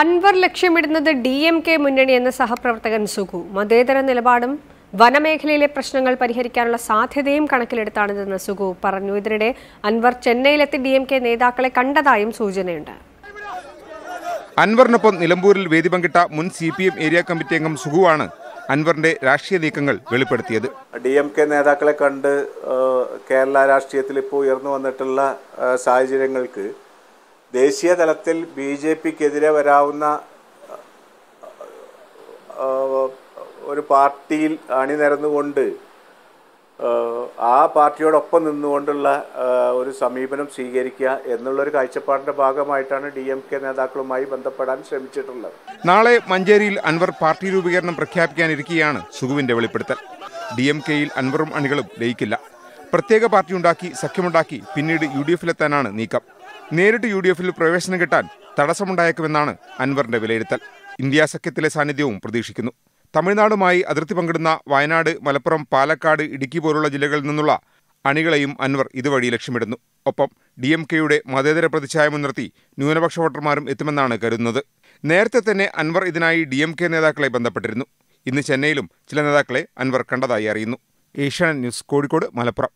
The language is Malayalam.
അൻവർ ലക്ഷ്യമിടുന്നത് ഡി എം കെ മുന്നണി എന്ന സഹപ്രവർത്തകൻ സുഖു മതേതര നിലപാടും വനമേഖലയിലെ പ്രശ്നങ്ങൾ പരിഹരിക്കാനുള്ള സാധ്യതയും കണക്കിലെടുത്താണിതെന്ന് സുഖു പറഞ്ഞു ഇതിനിടെ അൻവർ ചെന്നൈയിലെത്തി ഡി എം കെ നേതാക്കളെ കണ്ടതായും സൂചനയുണ്ട് അൻവറിനൊപ്പം നിലമ്പൂരിൽ വേദി പങ്കിട്ട മുൻ C P M area committee അംഗം സുഖുവാണ് അൻവറിന്റെ രാഷ്ട്രീയ നീക്കങ്ങൾ വെളിപ്പെടുത്തിയത് ഡി എം കെ നേതാക്കളെ കണ്ട് കേരള രാഷ്ട്രീയത്തിൽ ഇപ്പോൾ ഉയർന്നു വന്നിട്ടുള്ള സാഹചര്യങ്ങൾക്ക് ദേശീയ തലത്തിൽ ബി ജെ പിക്കെതിരെ വരാവുന്ന ഒരു പാർട്ടിയിൽ അണിനിരന്നുകൊണ്ട് ആ പാർട്ടിയോടൊപ്പം നിന്നുകൊണ്ടുള്ള ഒരു സമീപനം സ്വീകരിക്കുക എന്നുള്ളൊരു കാഴ്ചപ്പാടിന്റെ ഭാഗമായിട്ടാണ് ഡി എം കെ നേതാക്കളുമായി ബന്ധപ്പെടാൻ ശ്രമിച്ചിട്ടുള്ളത് നാളെ മഞ്ചേരിയിൽ അൻവർ പാർട്ടി രൂപീകരണം പ്രഖ്യാപിക്കാനിരിക്കുകയാണ് സുഖുവിന്റെ വെളിപ്പെടുത്തൽ ഡി എം കെയിൽ അൻവറും അണികളും ലയിക്കില്ല പ്രത്യേക പാർട്ടി ഉണ്ടാക്കി സഖ്യമുണ്ടാക്കി പിന്നീട് യു ഡി എഫിലെത്താനാണ് നീക്കം നേരിട്ട് യു ഡി എഫിൽ പ്രവേശനം കിട്ടാൻ തടസ്സമുണ്ടായേക്കുമെന്നാണ് അൻവറിന്റെ വിലയിരുത്തൽ ഇന്ത്യ സഖ്യത്തിലെ സാന്നിധ്യവും പ്രതീക്ഷിക്കുന്നു തമിഴ്നാടുമായി അതിർത്തി പങ്കിടുന്ന വയനാട് മലപ്പുറം പാലക്കാട് ഇടുക്കി പോലുള്ള ജില്ലകളിൽ നിന്നുള്ള അണികളെയും അൻവർ ഇതുവഴി ലക്ഷ്യമിടുന്നു ഒപ്പം ഡി എം കെയുടെ മതേതര പ്രതിച്ഛായ മുൻനിർത്തി ന്യൂനപക്ഷ വോട്ടർമാരും എത്തുമെന്നാണ് കരുതുന്നത് നേരത്തെ തന്നെ അൻവർ ഇതിനായി ഡി എം കെ നേതാക്കളെ ബന്ധപ്പെട്ടിരുന്നു ഇന്ന് ചെന്നൈയിലും ചില നേതാക്കളെ അൻവർ കണ്ടതായി അറിയുന്നു ഏഷ്യാനെറ്റ് ന്യൂസ് കോഴിക്കോട് മലപ്പുറം